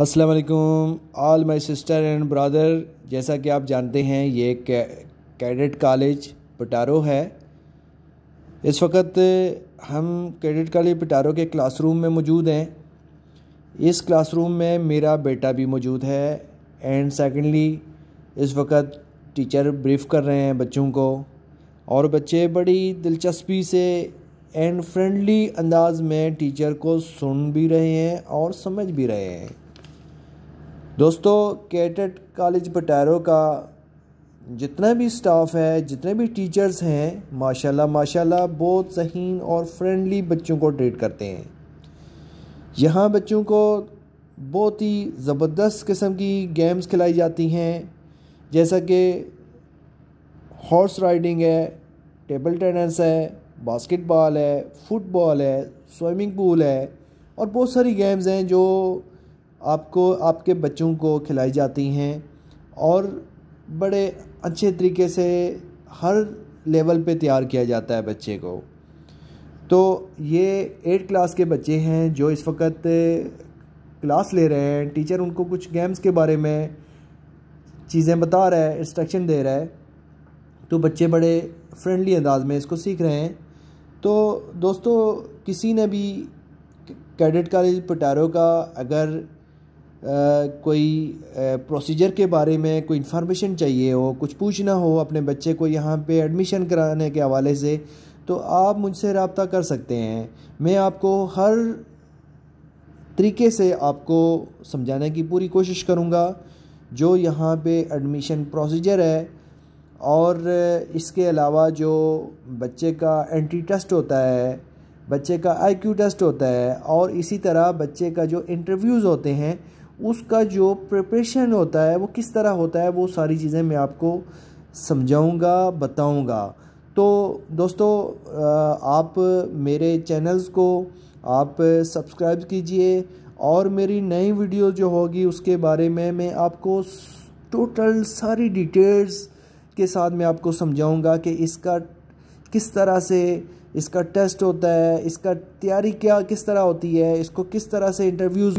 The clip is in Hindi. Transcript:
अस्सलाम वालेकुम all my sister and brother जैसा कि आप जानते हैं ये कैडेट कॉलेज पटारो है इस वक्त हम कैडेट कॉलेज पटारो के क्लासरूम में मौजूद हैं इस क्लासरूम में मेरा बेटा भी मौजूद है एंड सेकंडली इस वक्त टीचर ब्रीफ कर रहे हैं बच्चों को और बच्चे बड़ी दिलचस्पी से एंड फ्रेंडली अंदाज में टीचर को सुन भी रहे हैं और समझ भी रहे हैं दोस्तों कैडेट कॉलेज बटैरो का जितना भी स्टाफ है जितने भी टीचर्स हैं माशाल्लाह माशाल्लाह बहुत सहीन और फ्रेंडली बच्चों को ट्रीट करते हैं यहाँ बच्चों को बहुत ही ज़बरदस्त किस्म की गेम्स खिलाई जाती हैं जैसा कि हॉर्स राइडिंग है टेबल टेनिस है बास्केटबॉल है फुटबॉल है स्विमिंग पूल है और बहुत सारी गेम्स हैं जो आपको आपके बच्चों को खिलाई जाती हैं और बड़े अच्छे तरीके से हर लेवल पे तैयार किया जाता है बच्चे को तो ये एट क्लास के बच्चे हैं जो इस वक्त क्लास ले रहे हैं टीचर उनको कुछ गेम्स के बारे में चीज़ें बता रहा है इंस्ट्रक्शन दे रहा है तो बच्चे बड़े फ्रेंडली अंदाज में इसको सीख रहे हैं तो दोस्तों किसी ने भी कैडेट कॉलेज पटारो का अगर कोई प्रोसीजर के बारे में कोई इन्फॉर्मेशन चाहिए हो कुछ पूछना हो अपने बच्चे को यहाँ पे एडमिशन कराने के हवाले से तो आप मुझसे रबता कर सकते हैं मैं आपको हर तरीके से आपको समझाने की पूरी कोशिश करूँगा जो यहाँ पे एडमिशन प्रोसीजर है और इसके अलावा जो बच्चे का एंट्री टेस्ट होता है बच्चे का आईक्यू टेस्ट होता है और इसी तरह बच्चे का जो इंटरव्यूज़ होते हैं उसका जो प्रिपरेशन होता है वो किस तरह होता है वो सारी चीज़ें मैं आपको समझाऊंगा बताऊंगा तो दोस्तों आप मेरे चैनल्स को आप सब्सक्राइब कीजिए और मेरी नई वीडियो जो होगी उसके बारे में मैं आपको टोटल सारी डिटेल्स के साथ मैं आपको समझाऊंगा कि इसका किस तरह से इसका टेस्ट होता है इसका तैयारी क्या किस तरह होती है इसको किस तरह से इंटरव्यूज़